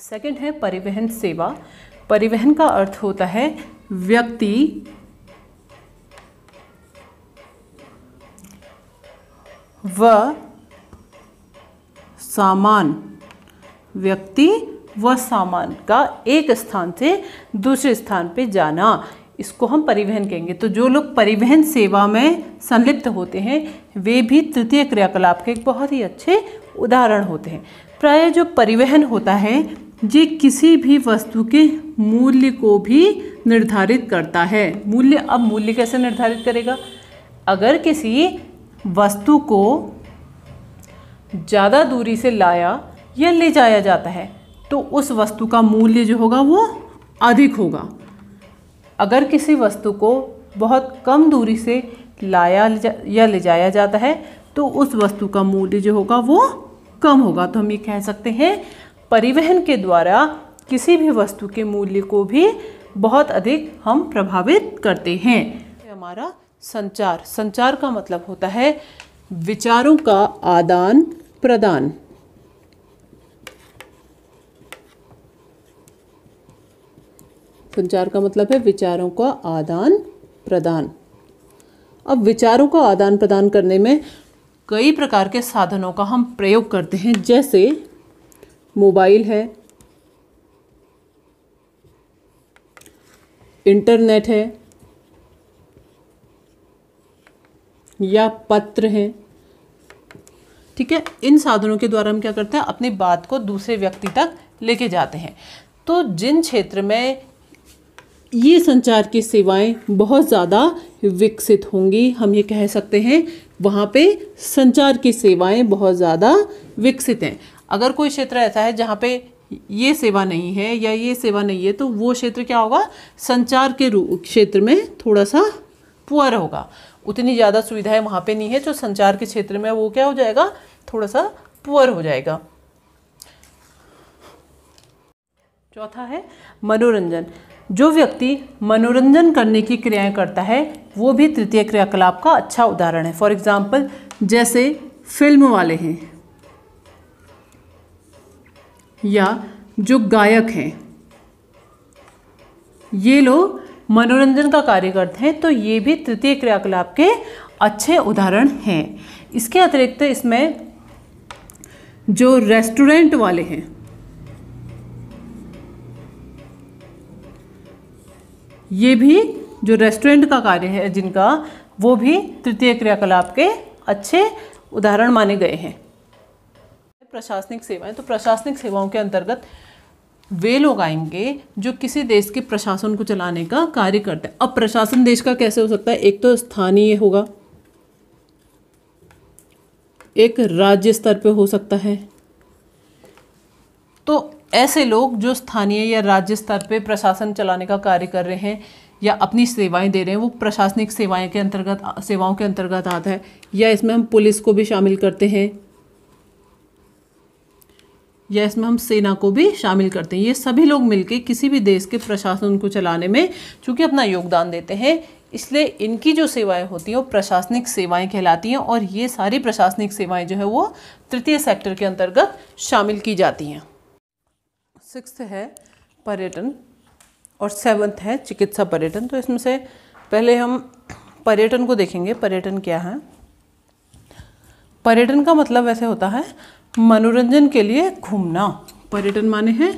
second है परिवहन सेवा परिवहन का अर्थ होता है व्यक्ति व सामान व्यक्ति व सामान का एक स्थान से दूसरे स्थान पे जाना इसको हम परिवहन कहेंगे तो जो लोग परिवहन सेवा में संलिप्त होते हैं वे भी तृतीय क्रियाकलाप के एक बहुत ही अच्छे उदाहरण होते हैं प्रायः जो परिवहन होता है ये किसी भी वस्तु के मूल्य को भी निर्धारित करता है मूल्य अब मूल्य कैसे निर्धारित करेगा अगर किसी वस्तु को ज़्यादा दूरी से लाया या ले जाया जाता है तो उस वस्तु का मूल्य जो होगा वो अधिक होगा अगर किसी वस्तु को बहुत कम दूरी से लाया या ले जाया जाता है तो उस वस्तु का मूल्य जो होगा वो कम होगा तो हम ये कह सकते हैं परिवहन के द्वारा किसी भी वस्तु के मूल्य को भी बहुत अधिक हम प्रभावित करते हैं हमारा संचार संचार का मतलब होता है विचारों का आदान प्रदान संचार का मतलब है विचारों का आदान प्रदान अब विचारों का आदान प्रदान करने में कई प्रकार के साधनों का हम प्रयोग करते हैं जैसे मोबाइल है इंटरनेट है या पत्र है ठीक है इन साधनों के द्वारा हम क्या करते हैं अपनी बात को दूसरे व्यक्ति तक लेके जाते हैं तो जिन क्षेत्र में ये संचार की सेवाएं बहुत ज़्यादा विकसित होंगी हम ये कह सकते हैं वहाँ पे संचार की सेवाएं बहुत ज़्यादा विकसित हैं अगर कोई क्षेत्र ऐसा है जहाँ पे ये सेवा नहीं है या ये सेवा नहीं है तो वो क्षेत्र क्या होगा संचार के क्षेत्र में थोड़ा सा पुअर होगा उतनी ज़्यादा सुविधाएं वहाँ पे नहीं है जो संचार के क्षेत्र में वो क्या हो जाएगा थोड़ा सा पुअर हो जाएगा चौथा है मनोरंजन जो व्यक्ति मनोरंजन करने की क्रियाएं करता है वो भी तृतीय क्रियाकलाप का अच्छा उदाहरण है फॉर एग्ज़ाम्पल जैसे फिल्म वाले हैं या जो गायक हैं ये लोग मनोरंजन का कार्य करते हैं तो ये भी तृतीय क्रियाकलाप के अच्छे उदाहरण हैं इसके अतिरिक्त इसमें जो रेस्टोरेंट वाले हैं ये भी जो रेस्टोरेंट का कार्य है जिनका वो भी तृतीय क्रियाकलाप के अच्छे उदाहरण माने गए हैं प्रशासनिक सेवाएं तो प्रशासनिक सेवाओं के अंतर्गत वे लोग आएंगे जो किसी देश के प्रशासन को चलाने का कार्य करते हैं अब प्रशासन देश का कैसे हो सकता है एक तो स्थानीय होगा एक राज्य स्तर पे हो सकता है तो ऐसे लोग जो स्थानीय या राज्य स्तर पे प्रशासन चलाने का कार्य कर रहे हैं या अपनी सेवाएं दे रहे हैं वो प्रशासनिक सेवाएं के अंतर्गत सेवाओं के अंतर्गत आता है या इसमें हम पुलिस को भी शामिल करते हैं या इसमें हम सेना को भी शामिल करते हैं ये सभी लोग मिलकर किसी भी देश के प्रशासन को चलाने में चूँकि अपना योगदान देते हैं इसलिए इनकी जो सेवाएं होती हैं वो प्रशासनिक सेवाएं कहलाती हैं और ये सारी प्रशासनिक सेवाएं जो है वो तृतीय सेक्टर के अंतर्गत शामिल की जाती हैं सिक्स है पर्यटन और सेवन्थ है चिकित्सा पर्यटन तो इसमें से पहले हम पर्यटन को देखेंगे पर्यटन क्या है पर्यटन का मतलब वैसे होता है मनोरंजन के लिए घूमना पर्यटन माने हैं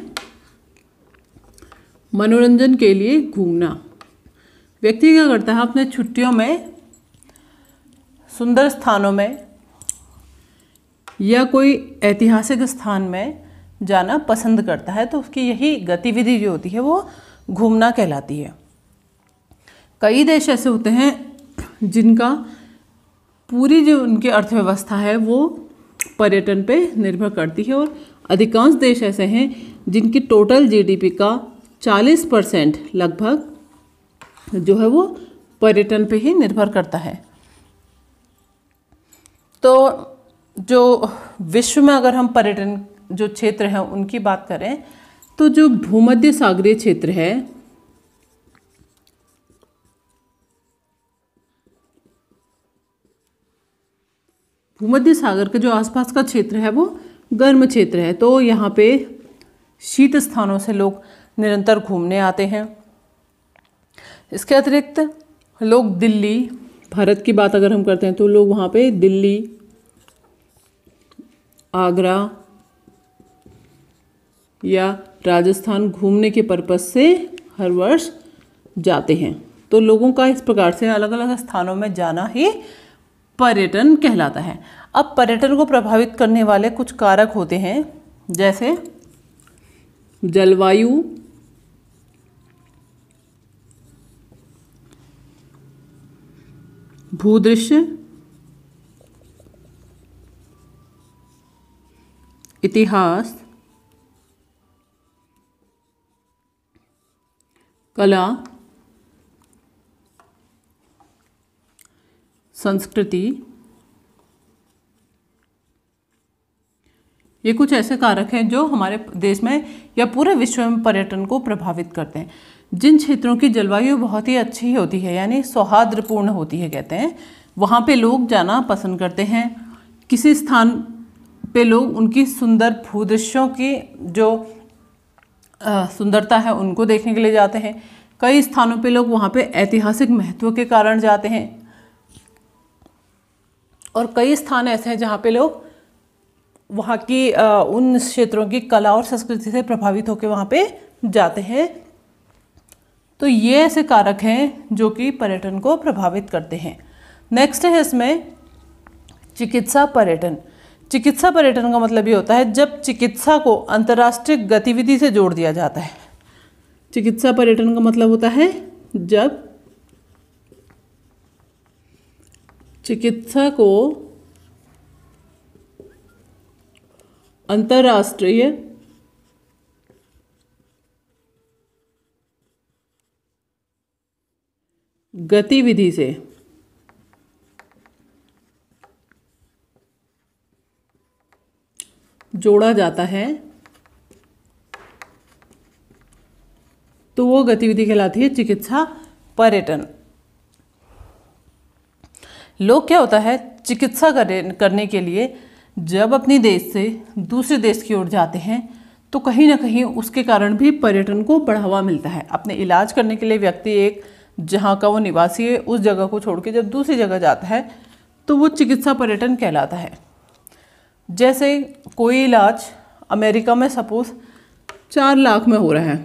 मनोरंजन के लिए घूमना व्यक्ति क्या करता है अपने छुट्टियों में सुंदर स्थानों में या कोई ऐतिहासिक स्थान में जाना पसंद करता है तो उसकी यही गतिविधि जो होती है वो घूमना कहलाती है कई देश ऐसे होते हैं जिनका पूरी जो उनकी अर्थव्यवस्था है वो पर्यटन पे निर्भर करती है और अधिकांश देश ऐसे हैं जिनकी टोटल जीडीपी का 40 परसेंट लगभग जो है वो पर्यटन पे ही निर्भर करता है तो जो विश्व में अगर हम पर्यटन जो क्षेत्र हैं उनकी बात करें तो जो भूमध्य सागरीय क्षेत्र है भूमध्य सागर के जो आसपास का क्षेत्र है वो गर्म क्षेत्र है तो यहाँ पे शीत स्थानों से लोग निरंतर घूमने आते हैं इसके अतिरिक्त लोग दिल्ली भारत की बात अगर हम करते हैं तो लोग वहाँ पे दिल्ली आगरा या राजस्थान घूमने के पर्पज़ से हर वर्ष जाते हैं तो लोगों का इस प्रकार से अलग अलग स्थानों में जाना ही पर्यटन कहलाता है अब पर्यटन को प्रभावित करने वाले कुछ कारक होते हैं जैसे जलवायु भूदृश्य इतिहास कला संस्कृति ये कुछ ऐसे कारक हैं जो हमारे देश में या पूरे विश्व में पर्यटन को प्रभावित करते हैं जिन क्षेत्रों की जलवायु बहुत ही अच्छी होती है यानी सौहार्द्रपूर्ण होती है कहते हैं वहाँ पे लोग जाना पसंद करते हैं किसी स्थान पे लोग उनकी सुंदर भूदृश्यों की जो सुंदरता है उनको देखने के लिए जाते हैं कई स्थानों पे लोग वहाँ पे ऐतिहासिक महत्व के कारण जाते हैं और कई स्थान ऐसे हैं जहाँ पे लोग वहाँ की आ, उन क्षेत्रों की कला और संस्कृति से प्रभावित होकर वहाँ पे जाते हैं तो ये ऐसे कारक हैं जो कि पर्यटन को प्रभावित करते हैं नेक्स्ट है इसमें चिकित्सा पर्यटन चिकित्सा पर्यटन का मतलब ये होता है जब चिकित्सा को अंतर्राष्ट्रीय गतिविधि से जोड़ दिया जाता है चिकित्सा पर्यटन का मतलब होता है जब चिकित्सा को अंतर्राष्ट्रीय गतिविधि से जोड़ा जाता है तो वो गतिविधि कहलाती है चिकित्सा पर्यटन लोग क्या होता है चिकित्सा करने के लिए जब अपने देश से दूसरे देश की ओर जाते हैं तो कहीं ना कहीं उसके कारण भी पर्यटन को बढ़ावा मिलता है अपने इलाज करने के लिए व्यक्ति एक जहाँ का वो निवासी है उस जगह को छोड़ के जब दूसरी जगह जाता है तो वो चिकित्सा पर्यटन कहलाता है जैसे कोई इलाज अमेरिका में सपोज चार लाख में हो रहा है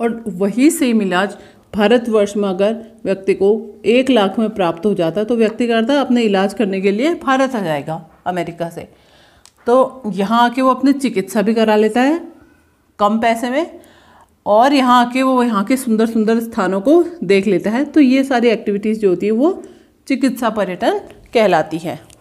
और वही सेम इलाज भारतवर्ष में अगर व्यक्ति को एक लाख में प्राप्त हो जाता है तो व्यक्ति करता अपने इलाज करने के लिए भारत आ जाएगा अमेरिका से तो यहाँ आके वो अपनी चिकित्सा भी करा लेता है कम पैसे में और यहाँ आके वो यहाँ के सुंदर सुंदर स्थानों को देख लेता है तो ये सारी एक्टिविटीज़ जो होती है वो चिकित्सा पर्यटन कहलाती है